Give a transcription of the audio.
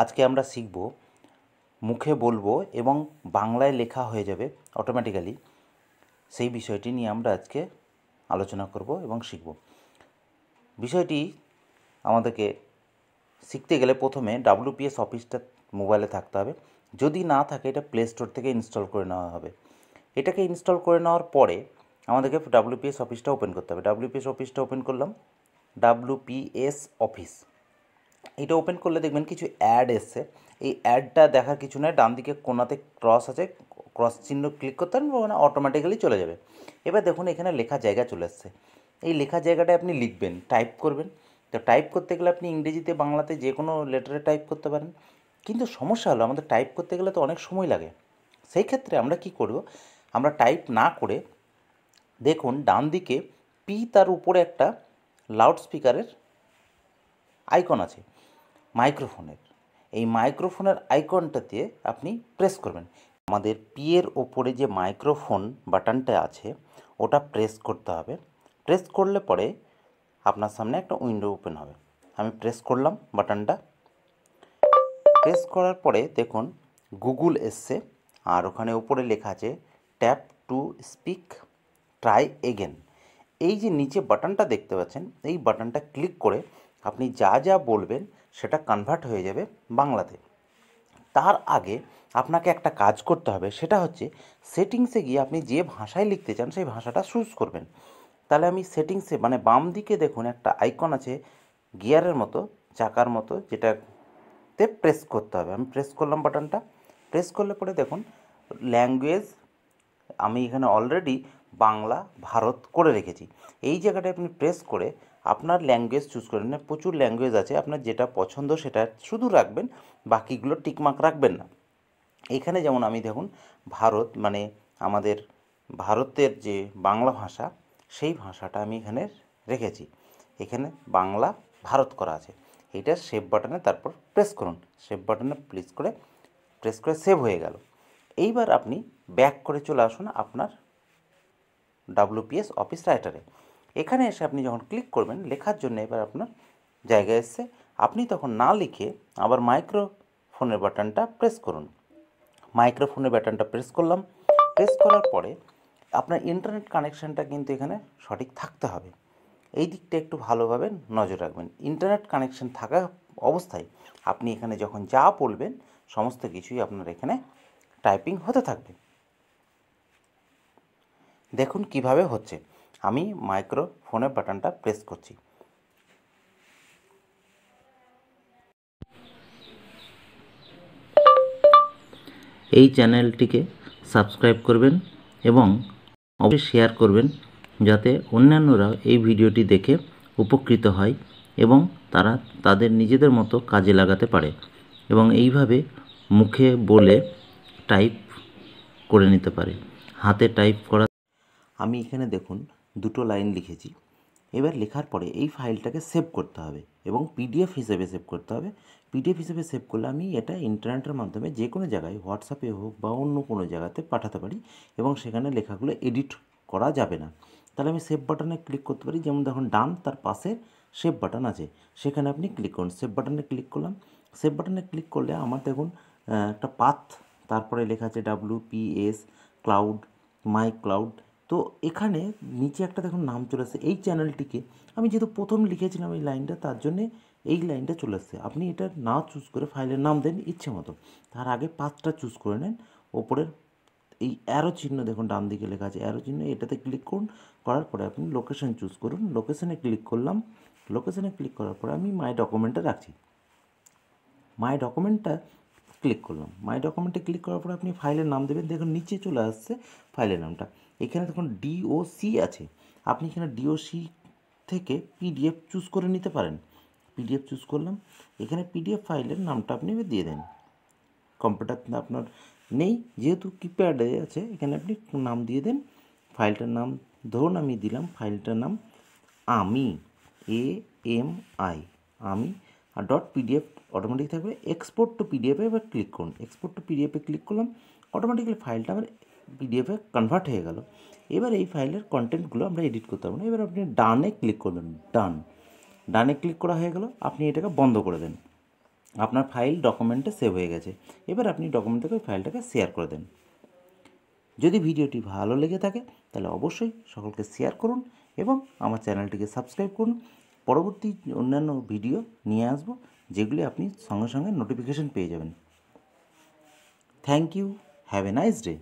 আজকে আমরা শিখব মুখে বলবো এবং বাংলায় লেখা হয়ে যাবে অটোমেটিক্যালি সেই বিষয়টি নিয়ে আমরা আজকে আলোচনা করব এবং শিখব বিষয়টি আমাদেরকে শিখতে গেলে প্রথমে ডাব্লুপিএস অফিসটা মোবাইলে থাকতে হবে যদি না থাকে এটা প্লে স্টোর থেকে ইনস্টল করে নেওয়া হবে এটাকে ইনস্টল করে নেওয়ার পরে আমাদেরকে ডাব্লুপিএস অফিসটা ওপেন করতে হবে ডাব্লুপিএস অফিসটা ওপেন করলাম ডাব্লুপিএস অফিস এটা ওপেন করলে দেখবেন কিছু অ্যাড এসছে এই অ্যাডটা দেখার কিছু নয় ডান দিকে কোনাতে ক্রস আছে ক্রস চিহ্ন ক্লিক করতে পারেন ওখানে অটোমেটিক্যালি চলে যাবে এবার দেখুন এখানে লেখা জায়গা চলে এসছে এই লেখা জায়গাটায় আপনি লিখবেন টাইপ করবেন তো টাইপ করতে গেলে আপনি ইংরেজিতে বাংলাতে যে কোনো লেটারে টাইপ করতে পারেন কিন্তু সমস্যা হলো আমাদের টাইপ করতে গেলে তো অনেক সময় লাগে সেই ক্ষেত্রে আমরা কি করব আমরা টাইপ না করে দেখুন ডান দিকে পি তার উপরে একটা লাউড স্পিকারের আইকন আছে মাইক্রোফোনের এই মাইক্রোফোনের আইকনটাতে আপনি প্রেস করবেন আমাদের পিয়ের ওপরে যে মাইক্রোফোন বাটনটা আছে ওটা প্রেস করতে হবে প্রেস করলে পরে আপনার সামনে একটা উইন্ডো ওপেন হবে আমি প্রেস করলাম বাটনটা প্রেস করার পরে দেখুন গুগল এসছে আর ওখানে উপরে লেখা আছে tap to speak try again এই যে নিচে বাটনটা দেখতে পাচ্ছেন এই বাটনটা ক্লিক করে আপনি যা যা বলবেন সেটা কনভার্ট হয়ে যাবে বাংলাতে তার আগে আপনাকে একটা কাজ করতে হবে সেটা হচ্ছে সেটিংসে গিয়ে আপনি যে ভাষায় লিখতে চান সেই ভাষাটা চুজ করবেন তাহলে আমি সেটিংসে মানে বাম দিকে দেখুন একটা আইকন আছে গিয়ারের মতো চাকার মতো যেটাতে প্রেস করতে হবে আমি প্রেস করলাম বাটনটা প্রেস করলে পরে দেখুন ল্যাঙ্গুয়েজ আমি এখানে অলরেডি বাংলা ভারত করে রেখেছি এই জায়গাটা আপনি প্রেস করে আপনার ল্যাঙ্গুয়েজ চুজ করে নেবেন প্রচুর ল্যাঙ্গুয়েজ আছে আপনার যেটা পছন্দ সেটা শুধু রাখবেন বাকিগুলো টিকমার্ক রাখবেন না এখানে যেমন আমি দেখুন ভারত মানে আমাদের ভারতের যে বাংলা ভাষা সেই ভাষাটা আমি এখানে রেখেছি এখানে বাংলা ভারত করা আছে এটা সেভ বাটনে তারপর প্রেস করুন সেভ বাটনে প্লিস করে প্রেস করে সেভ হয়ে গেল এইবার আপনি ব্যাক করে চলে আসুন আপনার ডাব্লুপিএস অফিস রাইটারে এখানে এসে আপনি যখন ক্লিক করবেন লেখার জন্য এবার আপনার জায়গায় এসছে আপনি তখন না লিখে আবার মাইক্রোফোনের বাটনটা প্রেস করুন মাইক্রোফোনের বাটনটা প্রেস করলাম প্রেস করার পরে আপনার ইন্টারনেট কানেকশানটা কিন্তু এখানে সঠিক থাকতে হবে এই দিকটা একটু ভালোভাবে নজর রাখবেন ইন্টারনেট কানেকশান থাকা অবস্থায় আপনি এখানে যখন যা বলবেন সমস্ত কিছুই আপনার এখানে টাইপিং হতে থাকবে দেখুন কিভাবে হচ্ছে আমি মাইক্রোফোনের বাটনটা প্রেস করছি এই চ্যানেলটিকে সাবস্ক্রাইব করবেন এবং অবশ্যই শেয়ার করবেন যাতে অন্যান্যরাও এই ভিডিওটি দেখে উপকৃত হয় এবং তারা তাদের নিজেদের মতো কাজে লাগাতে পারে এবং এইভাবে মুখে বলে টাইপ করে নিতে পারে হাতে টাইপ করা আমি এখানে দেখুন দুটো লাইন লিখেছি এবার লেখার পরে এই ফাইলটাকে সেভ করতে হবে এবং পিডিএফ হিসেবে সেভ করতে হবে পিডিএফ হিসেবে সেভ করলে আমি এটা ইন্টারনেটের মাধ্যমে যে কোনো জায়গায় হোয়াটসঅ্যাপে হোক বা অন্য কোনো জায়গাতে পাঠাতে পারি এবং সেখানে লেখাগুলো এডিট করা যাবে না তাহলে আমি সেভ বাটনে ক্লিক করতে পারি যেমন দেখুন ডান তার পাশে সেভ বাটন আছে সেখানে আপনি ক্লিক করুন সেভ বাটনে ক্লিক করলাম সেভ বাটনে ক্লিক করলে আমার দেখুন একটা পাথ তারপরে লেখা আছে W P S cloud my cloud তো এখানে নিচে একটা দেখুন নাম চলে আসছে এই চ্যানেলটিকে আমি যেহেতু প্রথম লিখেছিলাম এই লাইনটা তার জন্যে এই লাইনটা চলে আসছে আপনি এটা না চুজ করে ফাইলের নাম দেন ইচ্ছে মতো তার আগে পাঁচটা চুজ করে নেন ওপরের এই অ্যারো চিহ্ন দেখুন ডান দিকে লেখা আছে অ্যারো চিহ্ন এটাতে ক্লিক করুন করার পরে আপনি লোকেশান চুজ করুন লোকেশানে ক্লিক করলাম লোকেশানে ক্লিক করার পরে আমি মাই ডকুমেন্টটা রাখছি মাই ডকুমেন্টটা ক্লিক করলাম মাই ডকুমেন্টে ক্লিক করার পরে আপনি ফাইলের নাম দেবেন দেখুন নিচে চলে আসছে ফাইলের নামটা এখানে দেখুন ডিওসি আছে আপনি এখানে ডিওসি থেকে পিডিএফ চুজ করে নিতে পারেন পিডিএফ চুজ করলাম এখানে পিডিএফ ফাইলের নামটা আপনি দিয়ে দেন কম্পিউটার আপনার নেই যেহেতু কিপ্যাডে আছে এখানে আপনি নাম দিয়ে দেন ফাইলটার নাম ধরুন আমি দিলাম ফাইলটার নাম আমি এ এম আই আমি আর ডট পিডিএফ অটোমেটিক থাকবে এক্সপোর্ট টু পিডিএফে এবার ক্লিক করুন এক্সপোর্ট টু পিডিএফে ক্লিক করলাম অটোমেটিক্যালি ফাইলটা আমার পিডিএফে কনভার্ট হয়ে গেল এবার এই ফাইলের কন্টেন্টগুলো আমরা এডিট করতে পারবো না এবার আপনি ডানে ক্লিক করবেন ডান ডানে ক্লিক করা হয়ে গেল আপনি এটাকে বন্ধ করে দেন আপনার ফাইল ডকুমেন্টে সেভ হয়ে গেছে এবার আপনি ডকুমেন্ট থেকে ওই ফাইলটাকে শেয়ার করে দেন যদি ভিডিওটি ভালো লেগে থাকে তাহলে অবশ্যই সকলকে শেয়ার করুন এবং আমার চ্যানেলটিকে সাবস্ক্রাইব করুন পরবর্তী অন্যান্য ভিডিও নিয়ে আসব যেগুলি আপনি সঙ্গে সঙ্গে নোটিফিকেশন পেয়ে যাবেন thank you have a nice day